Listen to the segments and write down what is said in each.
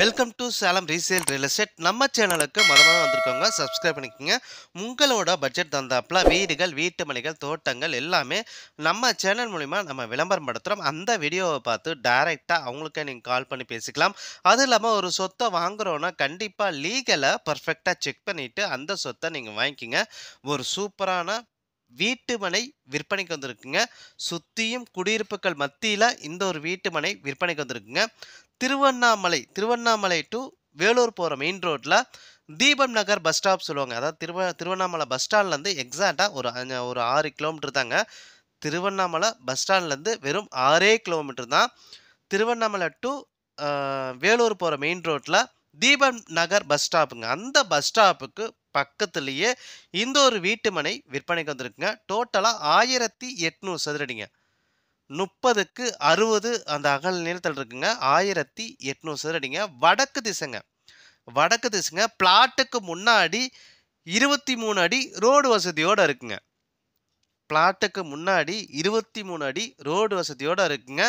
welcome to Salem resale real estate நம்ம சேனலுக்கு மதமாக வந்திருக்கோங்க சப்ஸ்கிரைப் பண்ணிக்கோங்க உங்களோட பட்ஜெட் தந்தாப்பில் வீடுகள் வீட்டு மனைகள் தோட்டங்கள் எல்லாமே நம்ம சேனல் மூலிமா நம்ம விளம்பரம் படுத்துகிறோம் அந்த வீடியோவை பார்த்து டைரெக்டாக அவங்களுக்கே நீங்கள் கால் பண்ணி பேசிக்கலாம் அதுவும் இல்லாமல் ஒரு சொத்தை வாங்குகிறோன்னா கண்டிப்பாக லீகலை பர்ஃபெக்டாக செக் பண்ணிவிட்டு அந்த சொத்தை நீங்கள் வாங்கிக்கிங்க ஒரு சூப்பரான வீட்டு மனை விற்பனைக்கு வந்திருக்குங்க சுற்றியும் குடியிருப்புகள் மத்தியில் இந்த ஒரு வீட்டு மனை விற்பனைக்கு வந்திருக்குங்க திருவண்ணாமலை திருவண்ணாமலை டு வேலூர் போகிற மெயின் ரோட்டில் தீபம் நகர் பஸ் ஸ்டாப் சொல்லுவாங்க அதாவது திருவ திருவண்ணாமலை பஸ் ஸ்டாண்ட்லேருந்து எக்ஸாக்டாக ஒரு ஒரு ஆறு கிலோமீட்டர் தாங்க திருவண்ணாமலை பஸ் ஸ்டாண்ட்லேருந்து வெறும் ஆறே கிலோமீட்டர் தான் திருவண்ணாமலை டு வேலூர் போகிற மெயின் ரோட்டில் தீபம் நகர் பஸ் ஸ்டாப்புங்க அந்த பஸ் ஸ்டாப்புக்கு பக்கத்துலேயே இந்த ஒரு வீட்டுமனை விற்பனைக்கு வந்திருக்குங்க டோட்டலாக ஆயிரத்தி எட்நூறு சதுரடிங்க முப்பதுக்கு அறுபது அந்த அகல் நிலத்தில் இருக்குங்க ஆயிரத்தி எட்நூறு சதுரடிங்க வடக்கு திசைங்க வடக்கு திசைங்க பிளாட்டுக்கு முன்னாடி இருபத்தி மூணு அடி ரோடு வசதியோடு இருக்குங்க பிளாட்டுக்கு முன்னாடி இருபத்தி மூணு அடி ரோடு வசதியோடு இருக்குங்க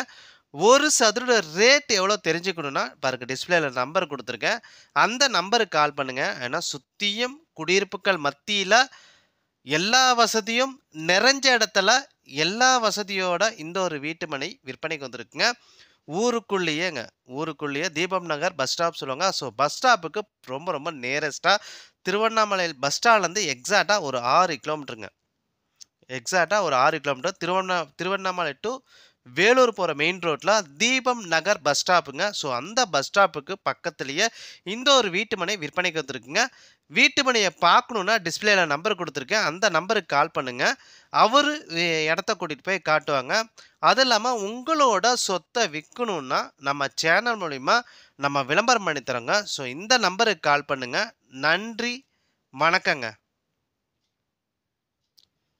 ஒரு சதுரோட ரேட் எவ்வளோ தெரிஞ்சுக்கணுன்னா பாருங்கள் டிஸ்பிளேல நம்பர் கொடுத்துருக்கேன் அந்த நம்பருக்கு கால் பண்ணுங்கள் ஏன்னா சுற்றியும் குடியிருப்புகள் மத்தியில் எல்லா வசதியும் நிறைஞ்ச இடத்துல எல்லா வசதியோட இந்த ஒரு வீட்டு மனை விற்பனைக்கு வந்திருக்குங்க ஊருக்குள்ளேயேங்க ஊருக்குள்ளேயே தீபம் நகர் பஸ் ஸ்டாப் சொல்லுவாங்க ஸோ பஸ் ஸ்டாப்புக்கு ரொம்ப ரொம்ப நேரஸ்ட்டாக திருவண்ணாமலை பஸ் ஸ்டாண்ட்லேருந்து எக்ஸாக்டாக ஒரு ஆறு கிலோமீட்டருங்க எக்ஸாக்டாக ஒரு ஆறு கிலோமீட்டர் திருவண்ணா திருவண்ணாமலை டு வேலூர் போகிற மெயின் ரோட்டில் தீபம் நகர் பஸ் ஸ்டாப்புங்க ஸோ அந்த பஸ் ஸ்டாப்புக்கு பக்கத்துலேயே இந்த ஒரு வீட்டு மனை விற்பனைக்கு வந்துருக்குங்க வீட்டு மனையை பார்க்கணுன்னா டிஸ்பிளேல நம்பர் கொடுத்துருக்கேன் அந்த நம்பருக்கு கால் பண்ணுங்கள் அவர் இடத்த கூட்டிகிட்டு போய் காட்டுவாங்க அது இல்லாமல் உங்களோட சொத்தை விற்கணுன்னா நம்ம சேனல் மூலிமா நம்ம விளம்பரம் பண்ணி தரோங்க ஸோ இந்த நம்பருக்கு கால் பண்ணுங்கள் நன்றி வணக்கங்க